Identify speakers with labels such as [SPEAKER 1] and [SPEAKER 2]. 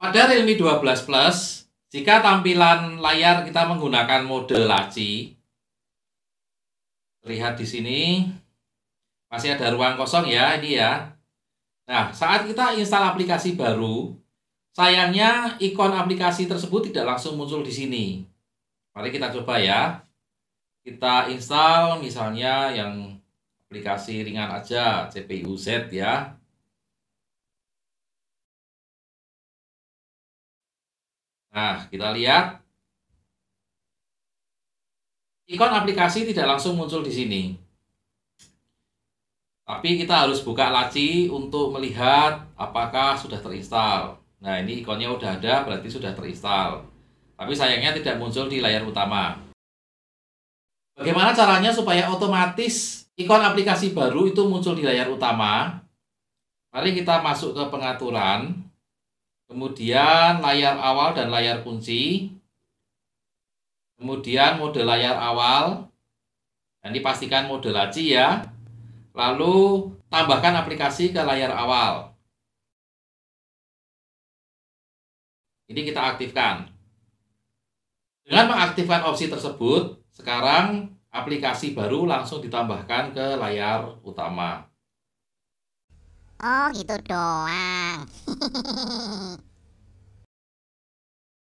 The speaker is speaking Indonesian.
[SPEAKER 1] Pada Realme 12 Plus, jika tampilan layar kita menggunakan mode laci, lihat di sini masih ada ruang kosong ya ini ya. Nah, saat kita install aplikasi baru, sayangnya ikon aplikasi tersebut tidak langsung muncul di sini. Mari kita coba ya. Kita install misalnya yang aplikasi ringan aja, CPU Z ya. Nah, kita lihat. Ikon aplikasi tidak langsung muncul di sini. Tapi kita harus buka laci untuk melihat apakah sudah terinstal. Nah, ini ikonnya sudah ada, berarti sudah terinstal. Tapi sayangnya tidak muncul di layar utama. Bagaimana caranya supaya otomatis ikon aplikasi baru itu muncul di layar utama? Mari kita masuk ke pengaturan. Kemudian layar awal dan layar kunci. Kemudian mode layar awal. Dan dipastikan mode laci ya. Lalu tambahkan aplikasi ke layar awal. Ini kita aktifkan. Dengan mengaktifkan opsi tersebut, sekarang aplikasi baru langsung ditambahkan ke layar utama. Oh gitu doang.